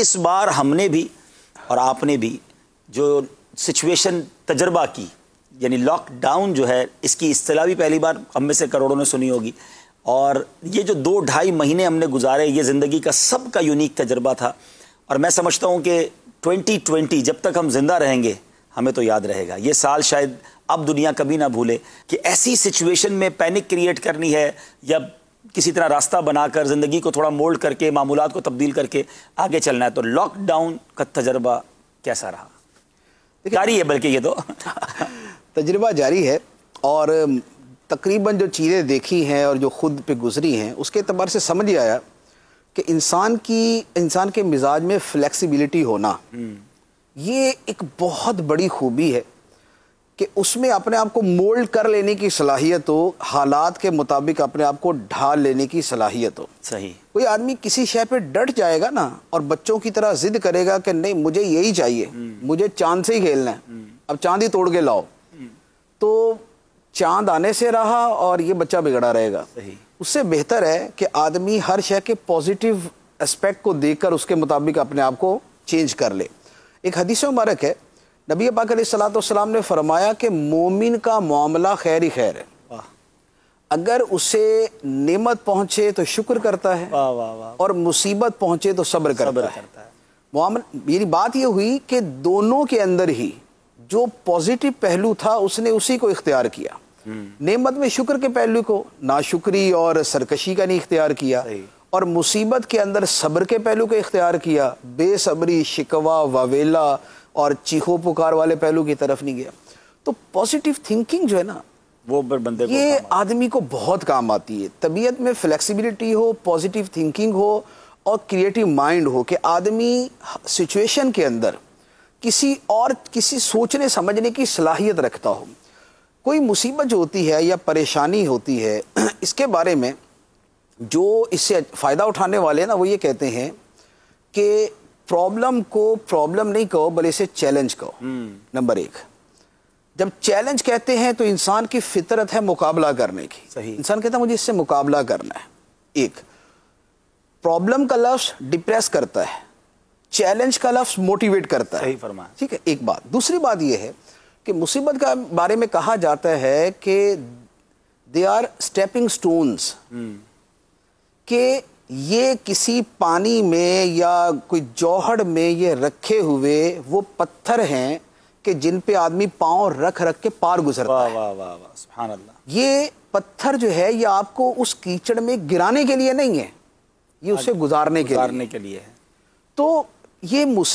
इस बार हमने भी और आपने भी जो सिचुएशन तजर्बा की यानी लॉकडाउन जो है इसकी असलाह भी पहली बार हम में से करोड़ों ने सुनी होगी और ये जो दो ढाई महीने हमने गुजारे ये ज़िंदगी का सब का यूनिक तजर्बा था और मैं समझता हूँ कि 2020 जब तक हम ज़िंदा रहेंगे हमें तो याद रहेगा ये साल शायद अब दुनिया कभी ना भूले कि ऐसी सिचुएशन में पैनिक क्रिएट करनी है या किसी तरह रास्ता बनाकर ज़िंदगी को थोड़ा मोल्ड करके मामूलत को तब्दील करके आगे चलना है तो लॉकडाउन का तजर्बा कैसा रहा जारी है बल्कि ये तो तजर्बा जारी है और तकरीबन जो चीज़ें देखी हैं और जो खुद पे गुजरी हैं उसके अतबार से समझ आया कि इंसान की इंसान के मिजाज में फ्लैक्सीबिलिटी होना हम्म। ये एक बहुत बड़ी खूबी है कि उसमें अपने आप को मोल्ड कर लेने की सलाहियत हो हालात के मुताबिक अपने आप को ढाल लेने की सलाहियत हो सही कोई आदमी किसी शय पे डट जाएगा ना और बच्चों की तरह जिद करेगा कि नहीं मुझे यही चाहिए हम्म। मुझे चांद से ही खेलना है हम्म। अब चांद ही तोड़ के लाओ हम्म। तो चांद आने से रहा और ये बच्चा बिगड़ा रहेगा उससे बेहतर है कि आदमी हर शय के पॉजिटिव एस्पेक्ट को देखकर उसके मुताबिक अपने आप को चेंज कर ले एक हदीस मुबारक है नबी पाक सलाम ने फरमाया कि मोमिन का मामला खैर ही खैर है अगर उसे नेमत पहुंचे तो शुक्र करता है वाह वाह वाह और मुसीबत पहुंचे तो सब्र करता, सब्र करता है मेरी बात यह हुई कि दोनों के अंदर ही जो पॉजिटिव पहलू था उसने उसी को इख्तियार किया हम्म। नेमत में शुक्र के पहलू को ना शुक्री और सरकशी का नहीं इख्तियार किया और मुसीबत के अंदर सब्र के पहलू को इख्तियार किया बेसब्री शिकवा वावेला और चीखो पुकार वाले पहलू की तरफ नहीं गया तो पॉजिटिव थिंकिंग जो है ना वो बंदे ये आदमी को बहुत काम आती है तबीयत में फ्लेक्सिबिलिटी हो पॉजिटिव थिंकिंग हो और क्रिएटिव माइंड हो कि आदमी सिचुएशन के अंदर किसी और किसी सोचने समझने की सलाहियत रखता हो कोई मुसीबत जो होती है या परेशानी होती है इसके बारे में जो इससे फ़ायदा उठाने वाले हैं ना वो ये कहते हैं कि प्रॉब्लम को प्रॉब्लम नहीं कहो बल्कि इसे चैलेंज कहो हम्म। नंबर एक जब चैलेंज कहते हैं तो इंसान की फितरत है मुकाबला करने की सही इंसान कहता है मुझे इससे मुकाबला करना है एक प्रॉब्लम का लफ्ज डिप्रेस करता है चैलेंज का लफ्ज मोटिवेट करता सही है फरमा ठीक है एक बात दूसरी बात यह है कि मुसीबत का बारे में कहा जाता है कि दे आर स्टेपिंग स्टोन्स के ये किसी पानी में या कोई जौहड़ में ये रखे हुए वो पत्थर हैं कि जिन पे आदमी पांव रख रख के पार गुजरता वाह वाह वाह वा, वा, अल्लाह ये पत्थर जो है ये आपको उस कीचड़ में गिराने के लिए नहीं है ये उसे गुजारने, अच्छा, गुजारने के लिए, के लिए है तो ये मुसीबत